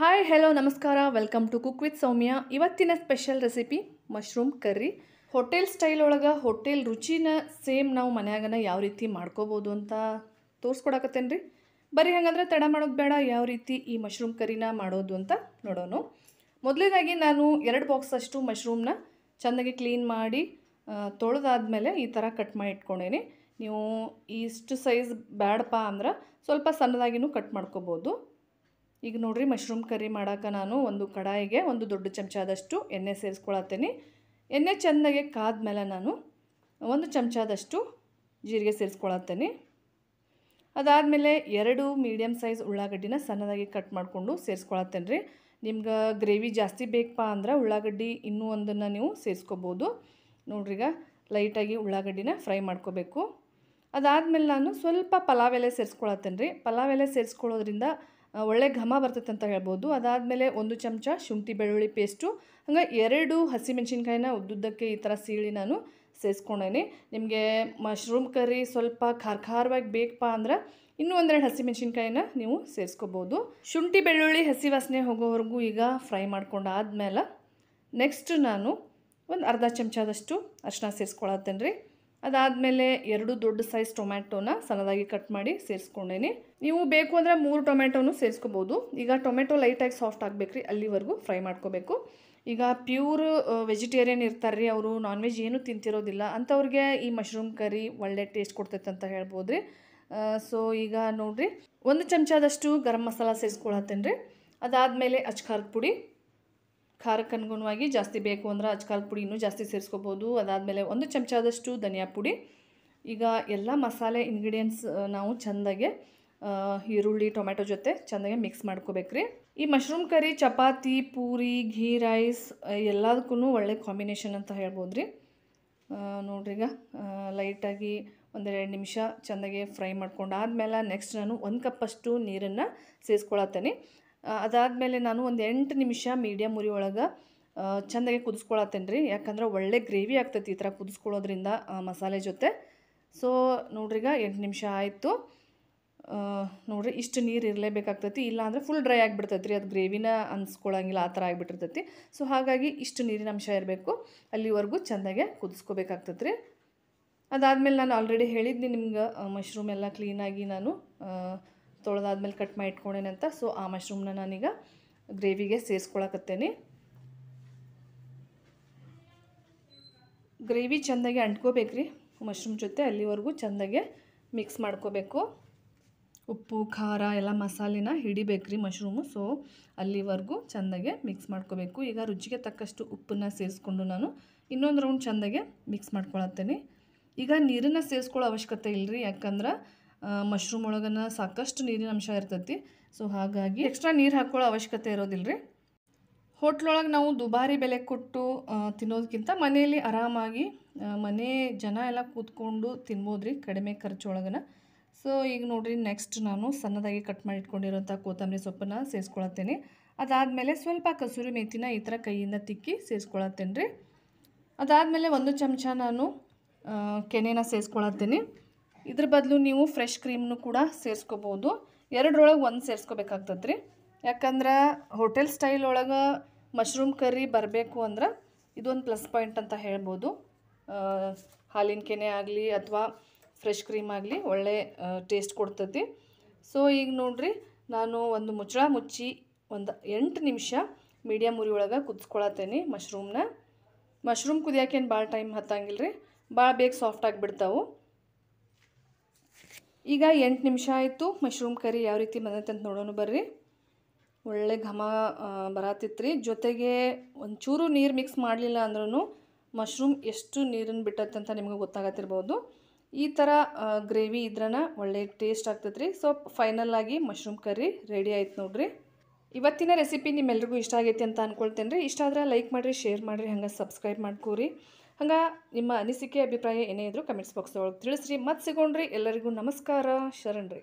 hi hello ನಮಸ್ಕಾರ welcome to cook with Soumya ಇವತ್ತಿನ special recipe mushroom curry hotel style ಒಳಗೆ hotel ರುಚಿನ same ನಾವು ಮನ್ಯಾಗನ ಯಾವ ರೀತಿ ಮಾಡ್ಕೋಬೋದು ಅಂತ ತೋರಿಸ್ಕೊಡಕತ್ತೇನ್ರಿ ಬರೀ ಹಾಗಂದ್ರೆ ತಡ ಮಾಡೋದು ಬೇಡ ಯಾವ ರೀತಿ ಈ ಮಶ್ರೂಮ್ ಕರಿನ ಮಾಡೋದು ಅಂತ ನೋಡೋಣ ಮೊದಲನೇದಾಗಿ ನಾನು ಎರಡು ಬಾಕ್ಸ್ ಅಷ್ಟು ಮಶ್ರೂಮ್ನ ಚೆನ್ನಾಗಿ ಕ್ಲೀನ್ ಮಾಡಿ ಮೇಲೆ ಈ ಥರ ಕಟ್ ಮಾಡಿ ಇಟ್ಕೊಂಡೇನಿ ನೀವು ಇಷ್ಟು ಸೈಜ್ ಬ್ಯಾಡಪ್ಪ ಅಂದ್ರೆ ಸ್ವಲ್ಪ ಸಣ್ಣದಾಗಿನೂ ಕಟ್ ಮಾಡ್ಕೋಬೋದು ಈಗ ನೋಡಿರಿ ಮಶ್ರೂಮ್ ಕರಿ ಮಾಡೋಕೆ ನಾನು ಒಂದು ಕಡಾಯಿಗೆ ಒಂದು ದೊಡ್ಡ ಚಮಚಾದಷ್ಟು ಎಣ್ಣೆ ಸೇರಿಸ್ಕೊಳತ್ತೀನಿ ಎಣ್ಣೆ ಚೆಂದಗೆ ಕಾದ್ಮೇಲೆ ನಾನು ಒಂದು ಚಮಚಾದಷ್ಟು ಜೀರಿಗೆ ಸೇರಿಸ್ಕೊಳತ್ತೀನಿ ಅದಾದಮೇಲೆ ಎರಡು ಮೀಡಿಯಮ್ ಸೈಜ್ ಉಳ್ಳಾಗಡ್ಡಿನ ಸಣ್ಣದಾಗಿ ಕಟ್ ಮಾಡಿಕೊಂಡು ಸೇರಿಸ್ಕೊಳತ್ತೇನೆ ರೀ ನಿಮ್ಗೆ ಗ್ರೇವಿ ಜಾಸ್ತಿ ಬೇಕಪ್ಪ ಅಂದ್ರೆ ಉಳ್ಳಾಗಡ್ಡಿ ಇನ್ನೂ ಒಂದನ್ನು ನೀವು ಸೇರಿಸ್ಕೋಬೋದು ಈಗ ಲೈಟಾಗಿ ಉಳ್ಳಾಗಡ್ಡಿನ ಫ್ರೈ ಮಾಡ್ಕೋಬೇಕು ಅದಾದಮೇಲೆ ನಾನು ಸ್ವಲ್ಪ ಪಲಾವ್ ಎಲೆ ಸೇರಿಸ್ಕೊಳತ್ತೇನೆ ರೀ ಪಲಾವ್ ಎಲೆ ಸೇರಿಸ್ಕೊಳ್ಳೋದ್ರಿಂದ ಒಳ್ಳೆ ಘಮ ಬರ್ತೈತೆ ಅಂತ ಹೇಳ್ಬೋದು ಅದಾದಮೇಲೆ ಒಂದು ಚಮಚ ಶುಂಠಿ ಬೆಳ್ಳುಳ್ಳಿ ಪೇಸ್ಟು ಹಂಗೆ ಎರಡು ಹಸಿಮೆಣ್ಸಿನ್ಕಾಯಿನ ಉದ್ದುದ್ದಕ್ಕೆ ಈ ಥರ ಸೀಳಿ ನಾನು ಸೇರಿಸ್ಕೊಂಡೇನೆ ನಿಮಗೆ ಮಶ್ರೂಮ್ ಕರಿ ಸ್ವಲ್ಪ ಖಾರ ಖಾರವಾಗಿ ಬೇಕಪ್ಪ ಅಂದ್ರೆ ಇನ್ನೂ ಒಂದೆರಡು ಹಸಿಮೆಣ್ಸಿನ್ಕಾಯಿನ ನೀವು ಸೇರಿಸ್ಕೋಬೋದು ಶುಂಠಿ ಬೆಳ್ಳುಳ್ಳಿ ಹಸಿ ವಾಸನೆ ಹೋಗೋವರೆಗೂ ಈಗ ಫ್ರೈ ಆದಮೇಲೆ ನೆಕ್ಸ್ಟ್ ನಾನು ಒಂದು ಅರ್ಧ ಚಮಚದಷ್ಟು ಅರ್ಶಿನ ಸೇರಿಸ್ಕೊಳತ್ತೇನೆ ರೀ ಅದಾದಮೇಲೆ ಎರಡು ದೊಡ್ಡ ಸೈಜ್ ಟೊಮ್ಯಾಟೋನ ಸಣ್ಣದಾಗಿ ಕಟ್ ಮಾಡಿ ಸೇರಿಸ್ಕೊಂಡೇನಿ ನೀವು ಬೇಕು ಅಂದರೆ ಮೂರು ಟೊಮ್ಯಾಟೋನು ಸೇರಿಸ್ಕೋಬೋದು ಈಗ ಟೊಮೆಟೊ ಲೈಟಾಗಿ ಸಾಫ್ಟ್ ಆಗಬೇಕ್ರಿ ಅಲ್ಲಿವರೆಗೂ ಫ್ರೈ ಮಾಡ್ಕೋಬೇಕು ಈಗ ಪ್ಯೂರ್ ವೆಜಿಟೇರಿಯನ್ ಇರ್ತಾರೆ ರೀ ಅವರು ನಾನ್ ವೆಜ್ ಏನೂ ತಿಂತಿರೋದಿಲ್ಲ ಅಂಥವ್ರಿಗೆ ಈ ಮಶ್ರೂಮ್ ಕರಿ ಒಳ್ಳೆ ಟೇಸ್ಟ್ ಕೊಡ್ತೈತೆ ಅಂತ ಹೇಳ್ಬೋದು ರೀ ಸೊ ಈಗ ನೋಡಿರಿ ಒಂದು ಚಮಚದಷ್ಟು ಗರಂ ಮಸಾಲ ಸೇರಿಸ್ಕೊಳತ್ತೇನೆ ರೀ ಅದಾದಮೇಲೆ ಅಚ್ಕಾರದ ಪುಡಿ ಖಾರಕ್ಕೆ ಅನುಗುಣವಾಗಿ ಜಾಸ್ತಿ ಬೇಕು ಅಂದರೆ ಅಜ್ಕಾಲ್ ಪುಡಿ ಇನ್ನೂ ಜಾಸ್ತಿ ಸೇರಿಸ್ಕೋಬೋದು ಅದಾದಮೇಲೆ ಒಂದು ಚಮಚದಷ್ಟು ಧನಿಯಾ ಪುಡಿ ಈಗ ಎಲ್ಲ ಮಸಾಲೆ ಇಂಗ್ರೀಡಿಯೆಂಟ್ಸ್ ನಾವು ಚೆಂದಾಗೆ ಈರುಳ್ಳಿ ಟೊಮೆಟೊ ಜೊತೆ ಚೆಂದಾಗೆ ಮಿಕ್ಸ್ ಮಾಡ್ಕೋಬೇಕ್ರಿ ಈ mushroom curry chapati puri ghee rice ಎಲ್ಲದಕ್ಕೂ ಒಳ್ಳೆ ಕಾಂಬಿನೇಷನ್ ಅಂತ ಹೇಳ್ಬೋದು ರೀ ಈಗ ಲೈಟಾಗಿ ಒಂದೆರಡು ನಿಮಿಷ ಚೆಂದಾಗೆ ಫ್ರೈ ಮಾಡ್ಕೊಂಡು ಆದಮೇಲೆ ನೆಕ್ಸ್ಟ್ ನಾನು ಒಂದು ಕಪ್ಪಷ್ಟು ನೀರನ್ನು ಸೇರಿಸ್ಕೊಳತ್ತೇನೆ ಅದಾದಮೇಲೆ ನಾನು ಒಂದು ಎಂಟು ನಿಮಿಷ ಮೀಡಿಯಮ್ ಉರಿ ಒಳಗೆ ಚೆಂದಾಗಿ ಕುದಿಸ್ಕೊಳತ್ತೇನೆ ರೀ ಯಾಕಂದ್ರೆ ಒಳ್ಳೆ ಗ್ರೇವಿ ಆಗ್ತೈತಿ ಈ ಥರ ಕುದಿಸ್ಕೊಳ್ಳೋದ್ರಿಂದ ಮಸಾಲೆ ಜೊತೆ ಸೊ ನೋಡ್ರಿಗ ಎಂಟು ನಿಮಿಷ ಆಯಿತು ನೋಡ್ರಿ ಇಷ್ಟು ನೀರು ಇರಲೇಬೇಕಾಗ್ತೈತಿ ಇಲ್ಲಾಂದರೆ ಫುಲ್ ಡ್ರೈ ಆಗಿಬಿಡ್ತೈತಿ ರೀ ಅದು ಗ್ರೇವಿನ ಅನ್ಸ್ಕೊಳ್ಳಂಗಿಲ್ಲ ಆ ಥರ ಆಗಿಬಿಟ್ಟಿರ್ತೈತಿ ಸೊ ಹಾಗಾಗಿ ಇಷ್ಟು ನೀರಿನ ಅಂಶ ಇರಬೇಕು ಅಲ್ಲಿವರೆಗೂ ಚೆಂದಾಗೆ ಕುದಿಸ್ಕೋಬೇಕಾಗ್ತೈತಿ ರೀ ಅದಾದಮೇಲೆ ನಾನು ಆಲ್ರೆಡಿ ಹೇಳಿದ್ನಿ ನಿಮ್ಗೆ ಮಶ್ರೂಮ್ ಎಲ್ಲ ಕ್ಲೀನಾಗಿ ನಾನು ತೊಳೆದಾದ್ಮೇಲೆ ಕಟ್ ಮಾಡಿ ಇಟ್ಕೊಂಡೇನಂತ ಸೊ ಆ ಮಶ್ರೂಮ್ನ ನಾನೀಗ ಗ್ರೇವಿಗೆ ಸೇರಿಸ್ಕೊಳಕತ್ತೇನೆ ಗ್ರೇವಿ ಚೆಂದಾಗಿ ಅಂಟ್ಕೋಬೇಕ್ರಿ ಮಶ್ರೂಮ್ ಜೊತೆ ಅಲ್ಲಿವರೆಗೂ ಚೆಂದಾಗೆ ಮಿಕ್ಸ್ ಮಾಡ್ಕೋಬೇಕು ಉಪ್ಪು ಖಾರ ಎಲ್ಲ ಮಸಾಲೆನ ಹಿಡಿಬೇಕ್ರಿ ಮಶ್ರೂಮು ಸೊ ಅಲ್ಲಿವರೆಗೂ ಚೆಂದಾಗೆ ಮಿಕ್ಸ್ ಮಾಡ್ಕೋಬೇಕು ಈಗ ರುಚಿಗೆ ತಕ್ಕಷ್ಟು ಉಪ್ಪನ್ನು ಸೇರಿಸ್ಕೊಂಡು ನಾನು ಇನ್ನೊಂದು ರೌಂಡ್ ಚೆಂದಾಗೆ ಮಿಕ್ಸ್ ಮಾಡ್ಕೊಳತ್ತೇನೆ ಈಗ ನೀರನ್ನು ಸೇರಿಸ್ಕೊಳ್ಳೋ ಅವಶ್ಯಕತೆ ಇಲ್ಲರಿ ಯಾಕಂದ್ರೆ ಮಶ್ರೂಮ್ ಒಳಗನ ಸಾಕಷ್ಟು ನೀರಿನ ಅಂಶ ಇರ್ತೈತಿ ಸೊ ಹಾಗಾಗಿ ಎಕ್ಸ್ಟ್ರಾ ನೀರು ಹಾಕ್ಕೊಳ್ಳೋ ಅವಶ್ಯಕತೆ ಇರೋದಿಲ್ಲ ರೀ ಹೋಟ್ಲೊಳಗೆ ನಾವು ದುಬಾರಿ ಬೆಲೆ ಕೊಟ್ಟು ತಿನ್ನೋದಕ್ಕಿಂತ ಮನೆಯಲ್ಲಿ ಆರಾಮಾಗಿ ಮನೆ ಜನ ಎಲ್ಲ ಕೂತ್ಕೊಂಡು ತಿನ್ಬೋದು ರೀ ಕಡಿಮೆ ಖರ್ಚೊಳಗನ ಸೊ ಈಗ ನೋಡಿರಿ ನೆಕ್ಸ್ಟ್ ನಾನು ಸಣ್ಣದಾಗಿ ಕಟ್ ಮಾಡಿ ಇಟ್ಕೊಂಡಿರೋಂಥ ಕೊತ್ತಂಬರಿ ಸೊಪ್ಪನ್ನು ಸೇರಿಸ್ಕೊಳತ್ತೇನೆ ಅದಾದಮೇಲೆ ಸ್ವಲ್ಪ ಕಸೂರಿ ಮೇಥಿನ ಈ ಥರ ಕೈಯಿಂದ ತಿಕ್ಕಿ ಸೇರಿಸ್ಕೊಳತ್ತೇನೆ ರೀ ಅದಾದಮೇಲೆ ಒಂದು ಚಮಚ ನಾನು ಕೆನೆನ ಸೇರಿಸ್ಕೊಳತ್ತೇನೆ ಇದ್ರ ಬದಲು ನೀವು ಫ್ರೆಶ್ ಕ್ರೀಮ್ನು ಕೂಡ ಸೇರಿಸ್ಕೋಬೋದು ಎರಡರೊಳಗೆ ಒಂದು ಸೇರಿಸ್ಕೋಬೇಕಾಗ್ತದೆ ರೀ ಯಾಕಂದ್ರೆ ಹೋಟೆಲ್ ಸ್ಟೈಲ್ ಒಳಗೆ ಮಶ್ರೂಮ್ ಕರಿ ಬರಬೇಕು ಅಂದ್ರೆ ಇದೊಂದು ಪ್ಲಸ್ ಪಾಯಿಂಟ್ ಅಂತ ಹೇಳ್ಬೋದು ಹಾಲಿನ ಕೆನೆ ಆಗಲಿ ಅಥವಾ ಫ್ರೆಶ್ ಕ್ರೀಮ್ ಆಗಲಿ ಒಳ್ಳೆ ಟೇಸ್ಟ್ ಕೊಡ್ತತಿ ಸೊ ಈಗ ನೋಡ್ರಿ ನಾನು ಒಂದು ಮುಚ್ಚಳ ಮುಚ್ಚಿ ಒಂದು ಎಂಟು ನಿಮಿಷ ಮೀಡಿಯಮ್ ಉರಿ ಒಳಗೆ ಕುದಿಸ್ಕೊಳತ್ತೇನೆ ಮಶ್ರೂಮ್ನ ಮಶ್ರೂಮ್ ಕುದಿಯೋಕೇನು ಭಾಳ ಟೈಮ್ ಹತ್ತಂಗಿಲ್ಲ ರೀ ಭಾಳ ಬೇಗ ಸಾಫ್ಟ್ ಆಗಿಬಿಡ್ತಾವೆ ಈಗ ಎಂಟು ನಿಮಿಷ ಆಯಿತು ಮಶ್ರೂಮ್ ಕರಿ ಯಾವ ರೀತಿ ಬಂದೈತೆ ಅಂತ ನೋಡೋಣ ಬರ್ರಿ ಒಳ್ಳೆ ಘಮ ಬರತ್ತಿತ್ತು ಜೊತೆಗೆ ಒಂಚೂರು ನೀರು ಮಿಕ್ಸ್ ಮಾಡಲಿಲ್ಲ ಅಂದ್ರೂ ಮಶ್ರೂಮ್ ಎಷ್ಟು ನೀರನ್ನು ಬಿಟ್ಟತ್ತೆ ಅಂತ ನಿಮಗೆ ಗೊತ್ತಾಗತ್ತಿರ್ಬೋದು ಈ ಥರ ಗ್ರೇವಿ ಇದ್ರನ ಒಳ್ಳೆ ಟೇಸ್ಟ್ ಆಗ್ತೈತೆ ಸೊ ಫೈನಲ್ ಆಗಿ ಮಶ್ರೂಮ್ ಕರಿ ರೆಡಿ ಆಯ್ತು ನೋಡ್ರಿ ಇವತ್ತಿನ ರೆಸಿಪಿ ನಿಮ್ಮೆಲ್ರಿಗೂ ಇಷ್ಟ ಆಗೈತಿ ಅಂತ ಅಂದ್ಕೊಳ್ತೇನೆ ರೀ ಇಷ್ಟ ಆದರೆ ಲೈಕ್ ಮಾಡಿರಿ ಶೇರ್ ಮಾಡಿರಿ ಹಂಗೆ ಸಬ್ಸ್ಕ್ರೈಬ್ ಮಾಡ್ಕೋರಿ ಹಂಗೆ ನಿಮ್ಮ ಅನಿಸಿಕೆ ಅಭಿಪ್ರಾಯ ಏನೇ ಇದ್ದರೂ ಕಮೆಂಟ್ಸ್ ಬಾಕ್ಸ್ ಒಳಗೆ ತಿಳಿಸ್ರಿ ಮತ್ತೆ ಸಿಗೋಣ್ರಿ ಎಲ್ಲರಿಗೂ ನಮಸ್ಕಾರ ಶರಣ್ರಿ